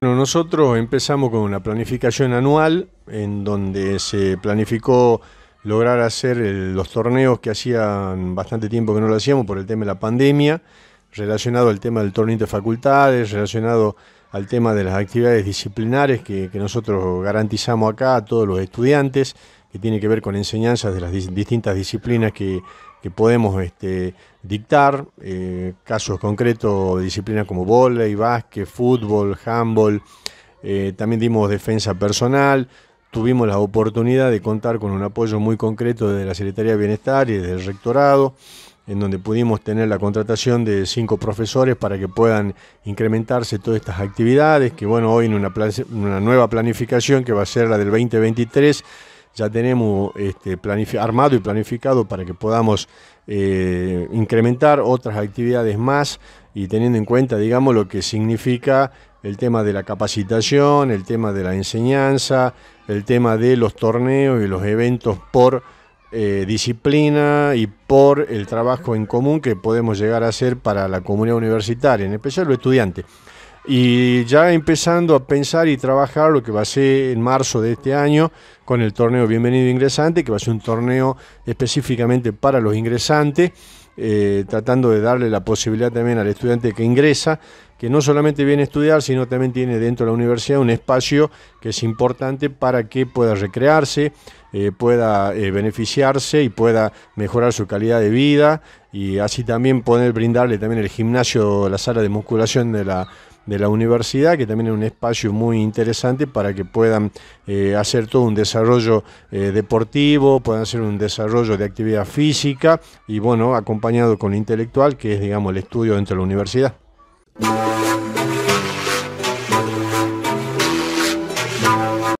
Bueno, nosotros empezamos con una planificación anual en donde se planificó lograr hacer los torneos que hacían bastante tiempo que no lo hacíamos por el tema de la pandemia, relacionado al tema del torneo de facultades, relacionado al tema de las actividades disciplinares que, nosotros garantizamos acá a todos los estudiantes, que tiene que ver con enseñanzas de las distintas disciplinas que, que podemos este, dictar, eh, casos concretos de disciplinas como volei, básquet, fútbol, handball, eh, también dimos defensa personal, tuvimos la oportunidad de contar con un apoyo muy concreto de la Secretaría de Bienestar y desde el Rectorado, en donde pudimos tener la contratación de cinco profesores para que puedan incrementarse todas estas actividades, que bueno, hoy en una nueva planificación que va a ser la del 2023, ya tenemos este, armado y planificado para que podamos eh, incrementar otras actividades más y teniendo en cuenta, digamos, lo que significa el tema de la capacitación, el tema de la enseñanza, el tema de los torneos y los eventos por eh, disciplina y por el trabajo en común que podemos llegar a hacer para la comunidad universitaria, en especial los estudiantes y ya empezando a pensar y trabajar lo que va a ser en marzo de este año con el torneo Bienvenido Ingresante, que va a ser un torneo específicamente para los ingresantes, eh, tratando de darle la posibilidad también al estudiante que ingresa, que no solamente viene a estudiar, sino también tiene dentro de la universidad un espacio que es importante para que pueda recrearse, eh, pueda eh, beneficiarse y pueda mejorar su calidad de vida y así también poder brindarle también el gimnasio, la sala de musculación de la de la universidad, que también es un espacio muy interesante para que puedan eh, hacer todo un desarrollo eh, deportivo, puedan hacer un desarrollo de actividad física y bueno, acompañado con lo intelectual, que es digamos el estudio dentro de la universidad.